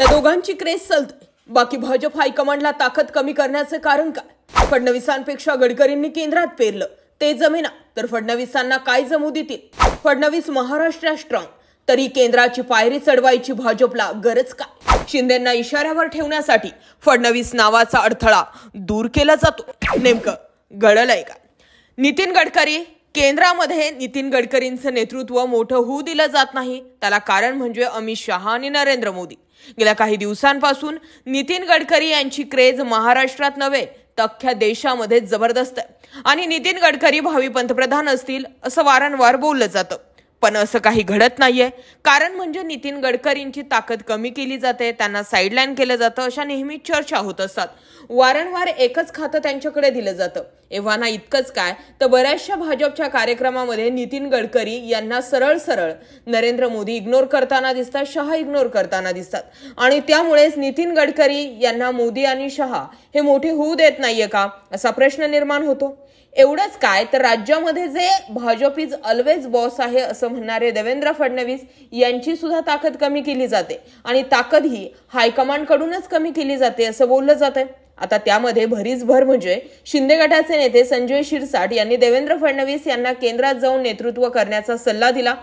त्या दोघांची क्रेज चालते बाकी भाजप हायकमांडला ताकद कमी करण्याचं कारण काय फडणवीसांपेक्षा गडकरींनी केंद्रात पेरलं ते जमेना तर फडणवीसांना काय जमू देतील फडणवीस महाराष्ट्र स्ट्रॉंग तरी केंद्राची पायरी चढवायची भाजपला गरज काय शिंदेना इशाऱ्यावर ठेवण्यासाठी फडणवीस नावाचा अडथळा दूर केला जातो नेमकं घडलंय का नितीन गडकरी केंद्रामध्ये नितीन गडकरींचं नेतृत्व मोठं होऊ दिलं जात नाही त्याला कारण म्हणजे अमित शहा आणि नरेंद्र मोदी गेल्या काही दिवसांपासून नितीन गडकरी यांची क्रेज महाराष्ट्रात नव्हे तर अख्ख्या देशामध्ये जबरदस्त आहे आणि नितीन गडकरी भावी पंतप्रधान असतील असं वारंवार बोललं जातं पण असं काही घडत नाहीये कारण म्हणजे नितीन गडकरींची ताकद कमी केली जाते त्यांना साईडलाईन केलं जातं अशा नेहमी चर्चा होत असतात वारंवार एकच खातं त्यांच्याकडे दिलं जातं एव्हा ना इतकंच काय तर बऱ्याचशा भाजपच्या कार्यक्रमामध्ये नितीन गडकरी यांना सरळ सरळ नरेंद्र मोदी इग्नोर करताना दिसतात शहा इग्नोर करताना दिसतात आणि त्यामुळेच नितीन गडकरी यांना मोदी आणि शहा हे मोठे होऊ देत नाहीये का असा प्रश्न निर्माण होतो एवढंच काय तर राज्यामध्ये जे भाजप इज ऑलवेज बॉस आहे असं म्हणणारे देवेंद्र फडणवीस यांची सुद्धा ताकद कमी केली जाते आणि ताकद ही हायकमांडकडूनच कमी केली जाते असं बोललं जातं आता त्यामध्ये भरीच भर म्हणजे शिंदे गटाचे नेते संजय शिरसाट यांनी देवेंद्र फडणवीस यांना केंद्रात जाऊन नेतृत्व करण्याचा सल्ला दिला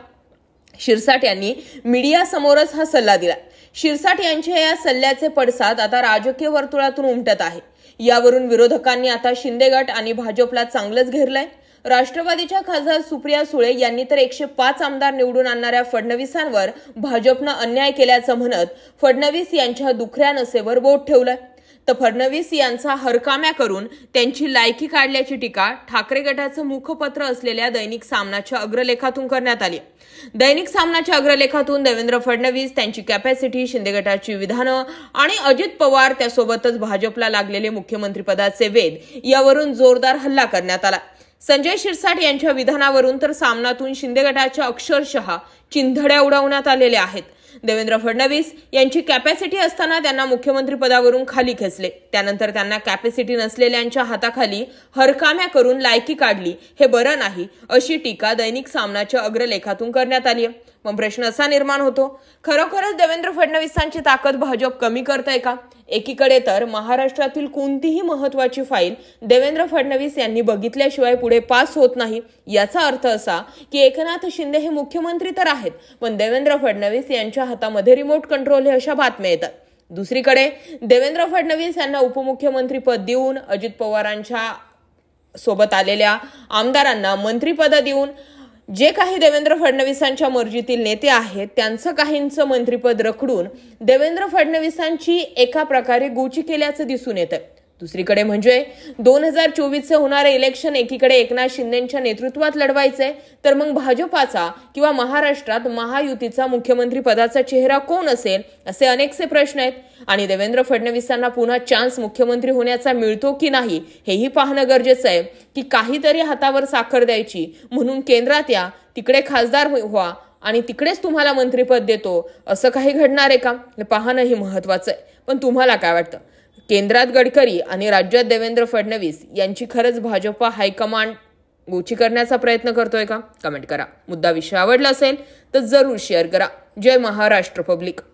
शिरसाट यांनी मीडियासमोरच हा सल्ला दिला शिरसाट यांच्या या सल्ल्याचे पडसाद आता राजकीय वर्तुळातून उमटत आहे यावरून विरोधकांनी आता शिंदे गट आणि भाजपला चांगलंच घेरलंय राष्ट्रवादीच्या खासदार सुप्रिया सुळे यांनी तर एकशे पाच आमदार निवडून आणणाऱ्या फडणवीसांवर भाजपनं अन्याय केल्याचं म्हणत फडणवीस यांच्या दुखऱ्या नसेवर बोट ठेवलंय तर फडणवीस यांचा हरकाम्या करून त्यांची लायकी काढल्याची टीका ठाकरे गटाचं मुखपत्र असलेल्या दैनिक सामनाच्या अग्रलेखातून करण्यात आली दैनिक सामनाच्या अग्रलेखातून देवेंद्र फडणवीस त्यांची कॅपॅसिटी शिंदे गटाची विधानं आणि अजित पवार त्यासोबतच भाजपला लागलेले मुख्यमंत्रीपदाचे वेद यावरून जोरदार हल्ला करण्यात आला संजय शिरसाट यांच्या विधानावरून तर सामनातून शिंदे गटाच्या अक्षरशः चिंधड्या उडवण्यात आलेल्या आहेत देवेंद्र फडणवीस यांची कॅपॅसिटी असताना त्यांना मुख्यमंत्री पदावरून खाली खेचले त्यानंतर त्यांना कॅपॅसिटी नसलेल्यांच्या हाताखाली हरकाम्या करून लायकी काढली हे बरं नाही अशी टीका दैनिक सामनाच्या अग्रलेखातून करण्यात आली मग प्रश्न असा निर्माण होतो खरोखरच देवेंद्र फडणवीसांची ताकद भाजप कमी करताय का एकीकडे तर महाराष्ट्रातील कोणतीही महत्वाची फाईल देवेंद्र फडणवीस यांनी बघितल्याशिवाय पुढे पास होत नाही याचा अर्थ असा की एकनाथ शिंदे हे मुख्यमंत्री तर आहेत पण देवेंद्र फडणवीस यांच्या हातामध्ये रिमोट कंट्रोल हे अशा बातम्या येतात दुसरीकडे देवेंद्र फडणवीस यांना उपमुख्यमंत्री पद देऊन अजित पवारांच्या सोबत आलेल्या आमदारांना मंत्रीपद देऊन जे काही देवेंद्र फडणवीसांच्या मर्जीतील नेते आहेत त्यांचं काहींचं मंत्रीपद रखडून देवेंद्र फडणवीसांची एका प्रकारे गोची केल्याचं दिसून येतं दुसरीकडे म्हणजे दोन हजार चोवीसचे होणारे इलेक्शन एकीकडे एकनाथ शिंदेच्या नेतृत्वात लढवायचे तर मग भाजपाचा किंवा महाराष्ट्रात महायुतीचा मुख्यमंत्री पदाचा चेहरा कोण असेल असे अनेकसे प्रश्न आहेत आणि देवेंद्र फडणवीसांना पुन्हा चान्स मुख्यमंत्री होण्याचा मिळतो की नाही हेही पाहणं गरजेचं आहे की काहीतरी हातावर साखर द्यायची म्हणून केंद्रात या तिकडे खासदार व्हा आणि तिकडेच तुम्हाला मंत्रीपद देतो असं काही घडणार आहे का पाहणं हे महत्वाचं आहे पण तुम्हाला काय वाटतं केंद्रात गडकरी आणि राज्यात देवेंद्र फडणवीस यांची खरंच भाजपा हायकमांड गोची करण्याचा प्रयत्न करतोय का कमेंट करा मुद्दा विषय आवडला असेल तर जरूर शेअर करा जय महाराष्ट्र पब्लिक